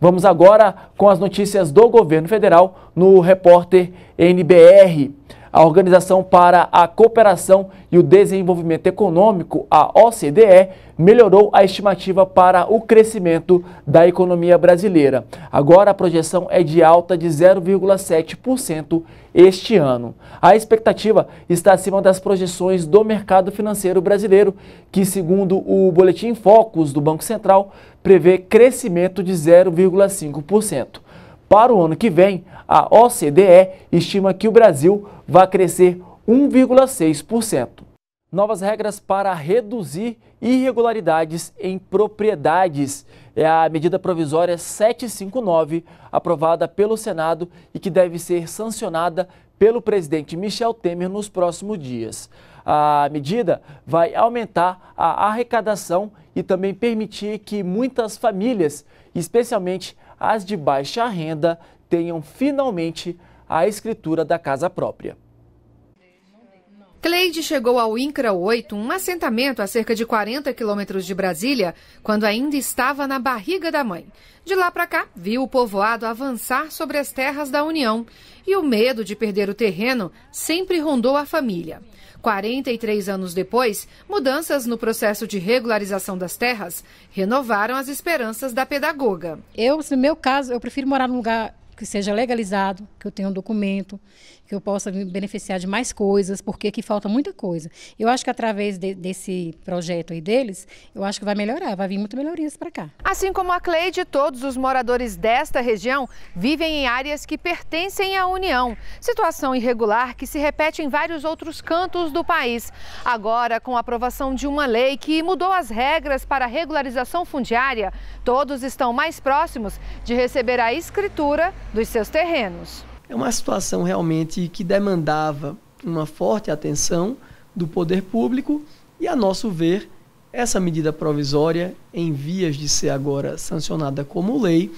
Vamos agora com as notícias do governo federal no repórter NBR a Organização para a Cooperação e o Desenvolvimento Econômico, a OCDE, melhorou a estimativa para o crescimento da economia brasileira. Agora a projeção é de alta de 0,7% este ano. A expectativa está acima das projeções do mercado financeiro brasileiro, que, segundo o boletim Focus do Banco Central, prevê crescimento de 0,5%. Para o ano que vem, a OCDE estima que o Brasil vai crescer 1,6%. Novas regras para reduzir irregularidades em propriedades. É a medida provisória 759, aprovada pelo Senado e que deve ser sancionada pelo presidente Michel Temer nos próximos dias. A medida vai aumentar a arrecadação e também permitir que muitas famílias, especialmente as de baixa renda tenham finalmente a escritura da casa própria. Cleide chegou ao INCRA 8, um assentamento a cerca de 40 quilômetros de Brasília, quando ainda estava na barriga da mãe. De lá para cá, viu o povoado avançar sobre as terras da União e o medo de perder o terreno sempre rondou a família. 43 anos depois, mudanças no processo de regularização das terras renovaram as esperanças da pedagoga. Eu, no meu caso, eu prefiro morar num lugar que seja legalizado, que eu tenha um documento, que eu possa me beneficiar de mais coisas, porque aqui falta muita coisa. Eu acho que através de, desse projeto aí deles, eu acho que vai melhorar, vai vir muitas melhorias para cá. Assim como a Cleide, todos os moradores desta região vivem em áreas que pertencem à União. Situação irregular que se repete em vários outros cantos do país. Agora, com a aprovação de uma lei que mudou as regras para regularização fundiária, todos estão mais próximos de receber a escritura dos seus terrenos. É uma situação realmente que demandava uma forte atenção do poder público e, a nosso ver, essa medida provisória, em vias de ser agora sancionada como lei,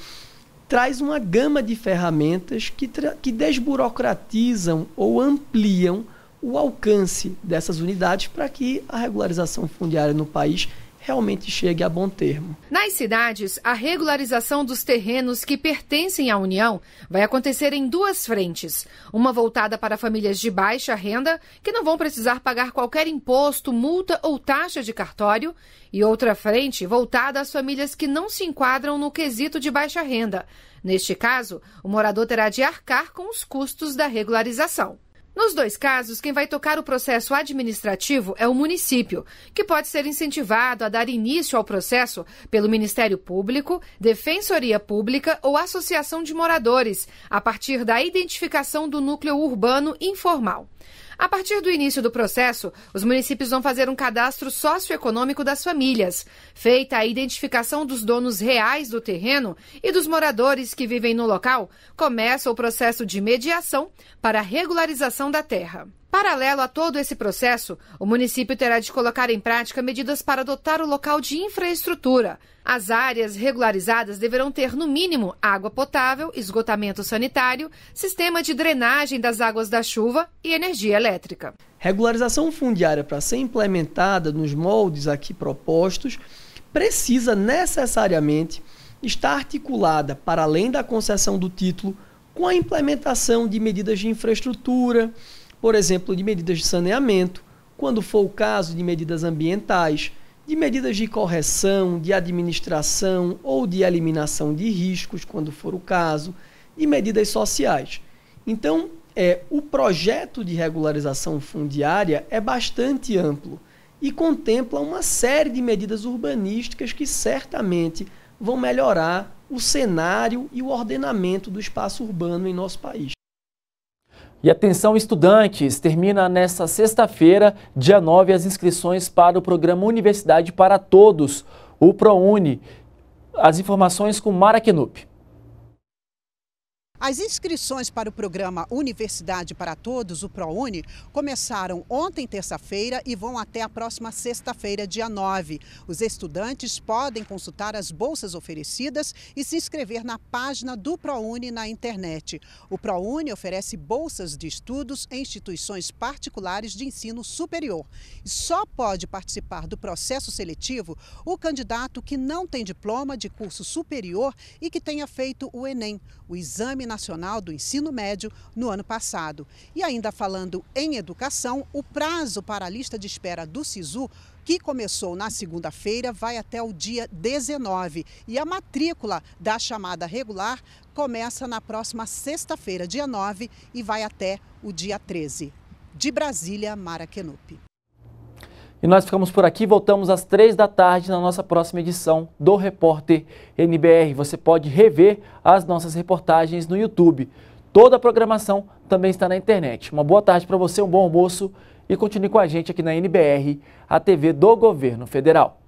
traz uma gama de ferramentas que, que desburocratizam ou ampliam o alcance dessas unidades para que a regularização fundiária no país realmente chegue a bom termo. Nas cidades, a regularização dos terrenos que pertencem à União vai acontecer em duas frentes: uma voltada para famílias de baixa renda, que não vão precisar pagar qualquer imposto, multa ou taxa de cartório, e outra frente voltada às famílias que não se enquadram no quesito de baixa renda. Neste caso, o morador terá de arcar com os custos da regularização. Nos dois casos, quem vai tocar o processo administrativo é o município, que pode ser incentivado a dar início ao processo pelo Ministério Público, Defensoria Pública ou Associação de Moradores, a partir da identificação do núcleo urbano informal. A partir do início do processo, os municípios vão fazer um cadastro socioeconômico das famílias, feita a identificação dos donos reais do terreno e dos moradores que vivem no local, começa o processo de mediação para regularização da terra. Paralelo a todo esse processo, o município terá de colocar em prática medidas para dotar o local de infraestrutura. As áreas regularizadas deverão ter, no mínimo, água potável, esgotamento sanitário, sistema de drenagem das águas da chuva e energia elétrica. Regularização fundiária para ser implementada nos moldes aqui propostos precisa necessariamente estar articulada, para além da concessão do título, com a implementação de medidas de infraestrutura, por exemplo, de medidas de saneamento, quando for o caso de medidas ambientais, de medidas de correção, de administração ou de eliminação de riscos, quando for o caso, de medidas sociais. Então, é, o projeto de regularização fundiária é bastante amplo e contempla uma série de medidas urbanísticas que certamente vão melhorar o cenário e o ordenamento do espaço urbano em nosso país. E atenção estudantes, termina nesta sexta-feira, dia 9, as inscrições para o programa Universidade para Todos, o ProUni. As informações com Mara Knupp. As inscrições para o programa Universidade para Todos, o ProUni, começaram ontem, terça-feira, e vão até a próxima sexta-feira, dia 9. Os estudantes podem consultar as bolsas oferecidas e se inscrever na página do ProUni na internet. O ProUni oferece bolsas de estudos em instituições particulares de ensino superior. E só pode participar do processo seletivo o candidato que não tem diploma de curso superior e que tenha feito o Enem, o exame Nacional do Ensino Médio no ano passado. E ainda falando em educação, o prazo para a lista de espera do SISU que começou na segunda-feira, vai até o dia 19. E a matrícula da chamada regular começa na próxima sexta-feira, dia 9, e vai até o dia 13. De Brasília, Mara Kenupi. E nós ficamos por aqui, voltamos às três da tarde na nossa próxima edição do Repórter NBR. Você pode rever as nossas reportagens no YouTube. Toda a programação também está na internet. Uma boa tarde para você, um bom almoço e continue com a gente aqui na NBR, a TV do Governo Federal.